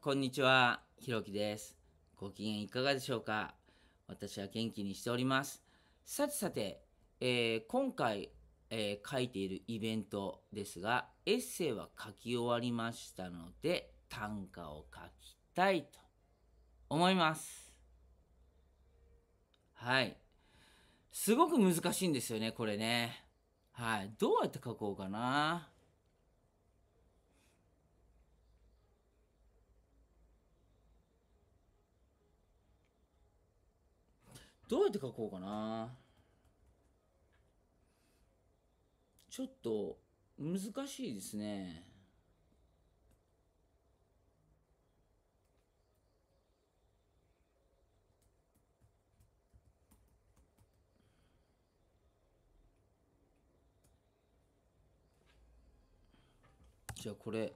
こんにちは、ひろきです。ご機嫌いかがでしょうか私は元気にしております。さてさて、えー、今回、えー、書いているイベントですが、エッセイは書き終わりましたので、短歌を書きたいと思います。はい。すごく難しいんですよね、これね。はい。どうやって書こうかな。どうやって書こうかなちょっと難しいですねじゃあこれ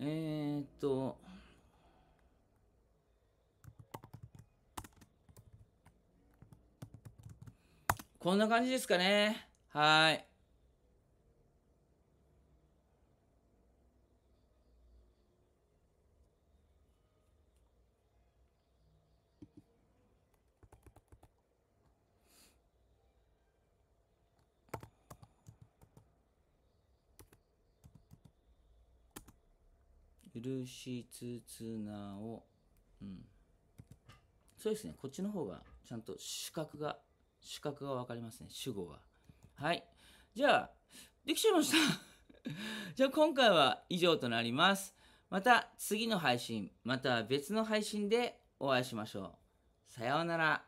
えー、っと、こんな感じですかね。はい。許しつつなを、うん。そうですね。こっちの方が、ちゃんと資格が、資格がわかりますね。主語が。はい。じゃあ、できちゃいました。じゃあ今回は以上となります。また次の配信、また別の配信でお会いしましょう。さようなら。